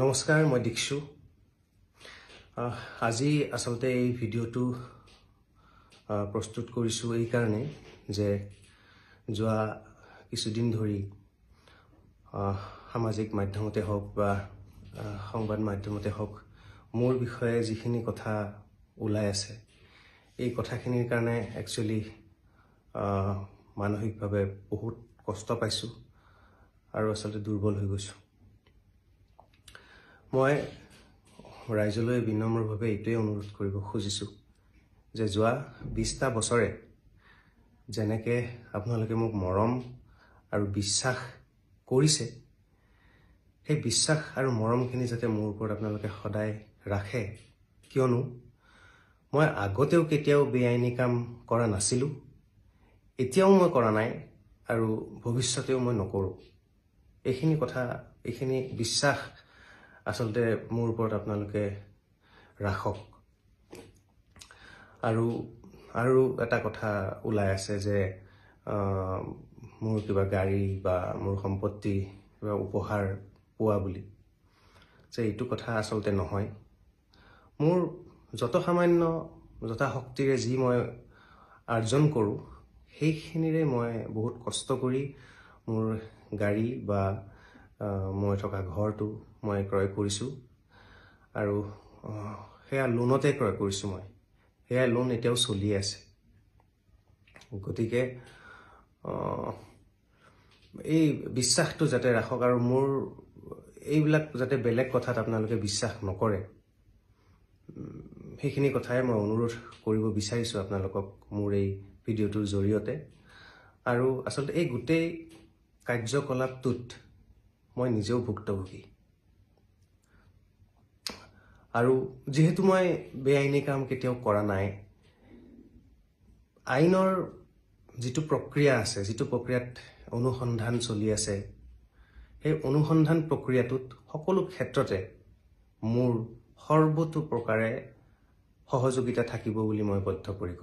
নমস্কাৰ মই দীক্ষু আজি আচলতে এই ভিডিঅ'টো প্ৰস্তুত কৰিছোঁ এইকাৰণে যে যোৱা কিছুদিন ধৰি সামাজিক মাধ্যমতে হওক বা সংবাদ মাধ্যমতে হওক মোৰ বিষয়ে যিখিনি কথা ওলাই আছে এই কথাখিনিৰ কাৰণে একচুৱেলি মানসিকভাৱে বহুত কষ্ট পাইছোঁ আৰু আচলতে দুৰ্বল হৈ গৈছোঁ মই ৰাইজলৈ বিনম্ৰভাৱে এইটোৱে অনুৰোধ কৰিব খুজিছোঁ যে যোৱা বিছটা বছৰে যেনেকৈ আপোনালোকে মোক মৰম আৰু বিশ্বাস কৰিছে সেই বিশ্বাস আৰু মৰমখিনি যাতে মোৰ ওপৰত আপোনালোকে সদায় ৰাখে কিয়নো মই আগতেও কেতিয়াও বেআইনী কাম কৰা নাছিলোঁ এতিয়াও মই কৰা নাই আৰু ভৱিষ্যতেও মই নকৰোঁ এইখিনি কথা এইখিনি বিশ্বাস আচলতে মোৰ ওপৰত আপোনালোকে ৰাখক আৰু আৰু এটা কথা ওলাই আছে যে মোৰ কিবা গাড়ী বা মোৰ সম্পত্তি কিবা উপহাৰ পোৱা বুলি যে এইটো কথা আচলতে নহয় মোৰ যত সামান্য যথাশক্তিৰে যি মই আৰ্জন কৰোঁ সেইখিনিৰে মই বহুত কষ্ট কৰি মোৰ গাড়ী বা মই থকা ঘৰটো মই ক্ৰয় কৰিছোঁ আৰু সেয়া লোনতে ক্ৰয় কৰিছোঁ মই সেয়া লোন এতিয়াও চলি আছে গতিকে এই বিশ্বাসটো যাতে ৰাখক আৰু মোৰ এইবিলাক যাতে বেলেগ কথাত আপোনালোকে বিশ্বাস নকৰে সেইখিনি কথাই মই অনুৰোধ কৰিব বিচাৰিছোঁ আপোনালোকক মোৰ এই ভিডিঅ'টোৰ জৰিয়তে আৰু আচলতে এই গোটেই কাৰ্যকলাপটোত মই নিজেও ভুক্তভোগী আৰু যিহেতু মই বেআইনী কাম কেতিয়াও কৰা নাই আইনৰ যিটো প্ৰক্ৰিয়া আছে যিটো প্ৰক্ৰিয়াত অনুসন্ধান চলি আছে সেই অনুসন্ধান প্ৰক্ৰিয়াটোত সকলো ক্ষেত্ৰতে মোৰ সৰ্বতো প্ৰকাৰে সহযোগিতা থাকিব বুলি মই বদ্ধপৰিকৰ